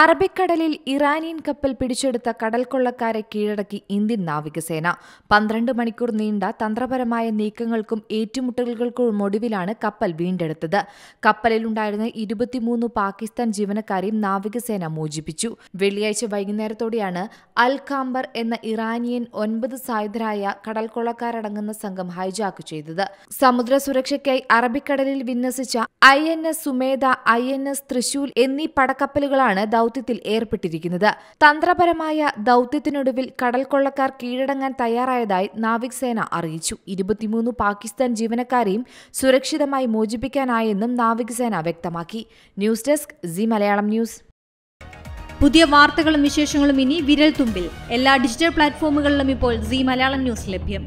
അറബിക്കടലിൽ ഇറാനിയൻ കപ്പൽ പിടിച്ചെടുത്ത കടൽക്കൊള്ളക്കാരെ കീഴടക്കി ഇന്ത്യൻ നാവികസേന പന്ത്രണ്ട് മണിക്കൂർ നീണ്ട തന്ത്രപരമായ നീക്കങ്ങൾക്കും ഏറ്റുമുട്ടലുകൾക്കും ഒടുവിലാണ് കപ്പൽ വീണ്ടെടുത്തത് കപ്പലിലുണ്ടായിരുന്ന ഇരുപത്തിമൂന്ന് പാകിസ്ഥാൻ ജീവനക്കാരെയും നാവികസേന മോചിപ്പിച്ചു വെള്ളിയാഴ്ച വൈകുന്നേരത്തോടെയാണ് അൽ ഖാംബർ എന്ന ഇറാനിയൻ ഒൻപത് സായുധരായ കടൽക്കൊള്ളക്കാരടങ്ങുന്ന സംഘം ഹൈജാക്ക് ചെയ്തത് സമുദ്ര സുരക്ഷയ്ക്കായി അറബിക്കടലിൽ വിന്യസിച്ച I N S Sumedha I N S Trishul എന്നീ പടക്കപ്പലുകളാണ് ദൌ ദൗത്യത്തിൽ ഏർപ്പെട്ടിരിക്കുന്നത് തന്ത്രപരമായ ദൗത്യത്തിനൊടുവിൽ കടൽ കൊള്ളക്കാർ കീഴടങ്ങാൻ തയ്യാറായതായി നാവികസേന അറിയിച്ചു ഇരുപത്തിമൂന്ന് പാകിസ്ഥാൻ ജീവനക്കാരെയും സുരക്ഷിതമായി മോചിപ്പിക്കാനായെന്നും നാവികസേന വ്യക്തമാക്കി news desk Zee Malayalam news പുതിയ വാർത്തകളും വിശേഷങ്ങളും ഇനി വിരൽ തുമ്പിൽ എല്ലാ ഡിജിറ്റൽ പ്ലാറ്റ്ഫോമുകളിലും ഇപ്പോൾ സി മലയാളം ന്യൂസ് ലഭ്യം